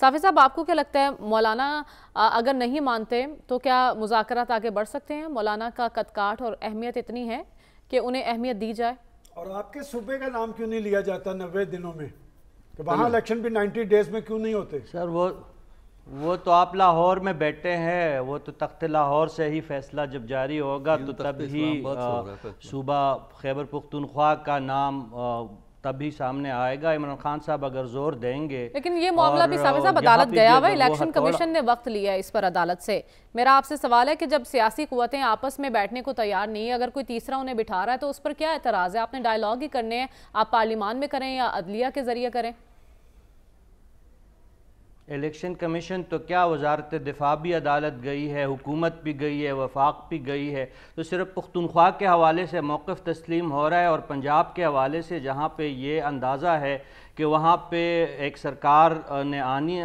साफी साहब आपको क्या लगता है मौलाना अगर नहीं मानते तो क्या मुजाकर आगे बढ़ सकते हैं मौलाना का कदकाठ और अहमियत इतनी है कि उन्हें अहमियत दी जाए और आपके सूबे का नाम क्यों नहीं लिया जाता नब्बे दिनों में तो वहाँ इलेक्शन भी नाइन्टी डेज में क्यों नहीं होते सर वो वो तो आप लाहौर में बैठे हैं वो तो तख्त लाहौर से ही फैसला जब जारी होगा तो तब ही सूबा खैबर पख्तनख्वा का नाम तब भी सामने आएगा इमरान खान साहब अगर जोर देंगे लेकिन ये मामला भी सामने साहब अदालत गया हुआ इलेक्शन कमीशन ने वक्त लिया है इस पर अदालत से मेरा आपसे सवाल है कि जब सियासी कुतें आपस में बैठने को तैयार नहीं है अगर कोई तीसरा उन्हें बिठा रहा है तो उस पर क्या एतराज़ है आपने डायलॉग ही करने हैं आप पार्लिमान में करें या अदलिया के जरिए करें इलेक्शन कमीशन तो क्या वजारत दिफा भी अदालत गई है हुकूमत भी गई है वफाक भी गई है तो सिर्फ पुख्तनख्वा के हवाले से मौक़ तस्लीम हो रहा है और पंजाब के हवाले से जहाँ पर ये अंदाज़ा है कि वहाँ पे एक सरकार ने आनी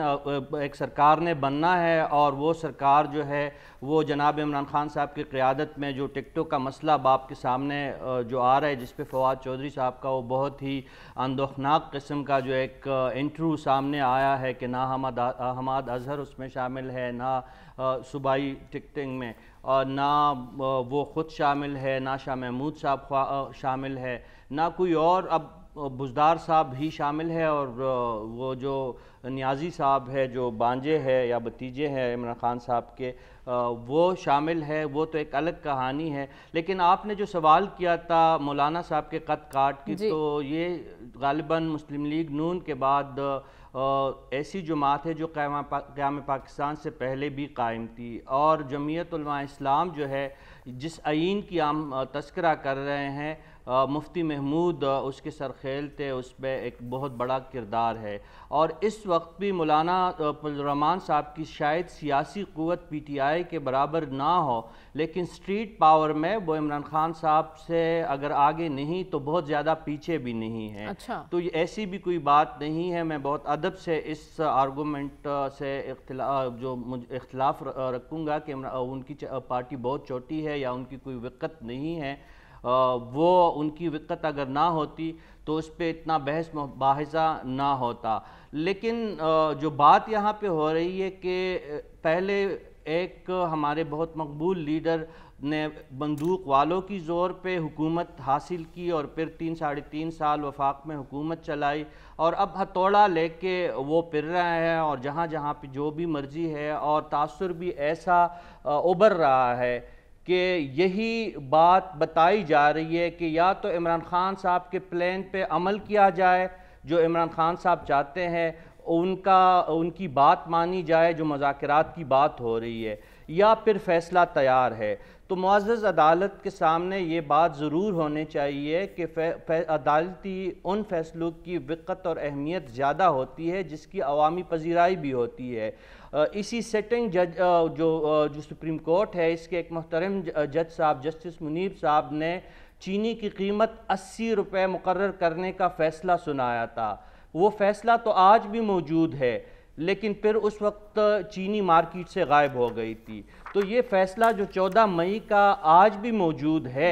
एक सरकार ने बनना है और वो सरकार जो है वो जनाब इमरान खान साहब की क़्यादत में जो टिकटों का मसला बाप के सामने जो आ रहा है जिस पे फवाद चौधरी साहब का वो बहुत ही आंदोखनाक किस्म का जो एक इंटरव्यू सामने आया है कि ना हमद हमाद अजहर उसमें शामिल है ना सूबाई टिकटिंग में और ना वो ख़ुद शामिल है ना शाह महमूद साहब शामिल है ना कोई और अब तो बुजदार साहब भी शामिल है और वो जो न्याजी साहब है जो बांजे है या भतीजे हैं इमरान खान साहब के वो शामिल है वो तो एक अलग कहानी है लेकिन आपने जो सवाल किया था मौलाना साहब के कत काट की तो ये गालिबा मुस्लिम लीग नून के बाद ऐसी जमात है जो क्या क्याम पाकिस्तान से पहले भी कायम थी और जमीयत इस्लाम जो है जिस आइन की हम तस्करा कर रहे हैं मुफ्ती महमूद उसके सर खेल थे उस पर एक बहुत बड़ा किरदार है और इस वक्त भी मौलाना रहमान साहब की शायद सियासी क़वत पी टी आई के बराबर ना हो लेकिन स्ट्रीट पावर में वो इमरान खान साहब से अगर आगे नहीं तो बहुत ज़्यादा पीछे भी नहीं है अच्छा। तो ऐसी भी कोई बात नहीं है मैं बहुत अदब से इस आर्गूमेंट से जो इख्तलाफ रखूँगा कि उनकी पार्टी बहुत छोटी है या उनकी कोई विकत नहीं है वो उनकी विकत अगर ना होती तो उस पर इतना बहस मुबाज़ा ना होता लेकिन जो बात यहाँ पे हो रही है कि पहले एक हमारे बहुत मकबूल लीडर ने बंदूक वालों की ज़ोर पे हुकूमत हासिल की और फिर तीन साढ़े तीन साल वफाक में हुकूमत चलाई और अब हथौड़ा लेके वो फिर रहे हैं और जहाँ जहाँ पे जो भी मर्ज़ी है और तासर भी ऐसा उभर रहा है कि यही बात बताई जा रही है कि या तो इमरान खान साहब के प्लान पे अमल किया जाए जो इमरान खान साहब चाहते हैं उनका उनकी बात मानी जाए जो मजाकरात की बात हो रही है या फिर फ़ैसला तैयार है तो मुआज़ अदालत के सामने ये बात ज़रूर होने चाहिए कि अदालती उन फैसलों की विकत और अहमियत ज़्यादा होती है जिसकी अवामी पजीराई भी होती है इसी सेटिंग जज जो जो सुप्रीम कोर्ट है इसके एक मोहतरम जज साहब जस्टिस मुनीब साहब ने चीनी की कीमत अस्सी रुपये मुकर करने का फ़ैसला सुनाया था वो फैसला तो आज भी मौजूद है लेकिन फिर उस वक्त चीनी मार्केट से गायब हो गई थी तो ये फैसला जो 14 मई का आज भी मौजूद है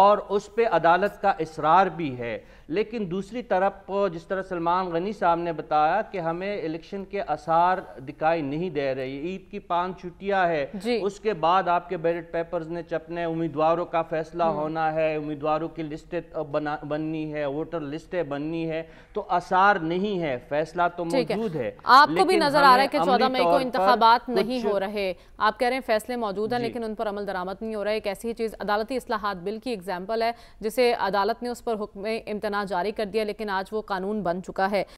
और उस पर अदालत का इसरार भी है लेकिन दूसरी तरफ जिस तरह सलमान गनी साहब ने बताया कि हमें इलेक्शन के आसार दिखाई नहीं दे रही ईद की पांच छुट्टियां है उसके बाद आपके बैलेट पेपर्स ने चपने उम्मीदवारों का फैसला हम्म। होना है उम्मीदवारों की लिस्टें बना बननी है वोटर लिस्टें बननी है तो आसार नहीं है फैसला तो मौजूद है आप आपको भी नजर आ रहा है कि चौदह मई को इंतबात नहीं हो रहे आप कह रहे हैं फैसले मौजूद हैं लेकिन उन पर अमल दरामद नहीं हो रहा है एक ऐसी ही चीज़ अदालती असलाहत बिल की एग्जाम्पल है जिसे अदालत ने उस पर हुक्म इम्तना जारी कर दिया लेकिन आज वो कानून बन चुका है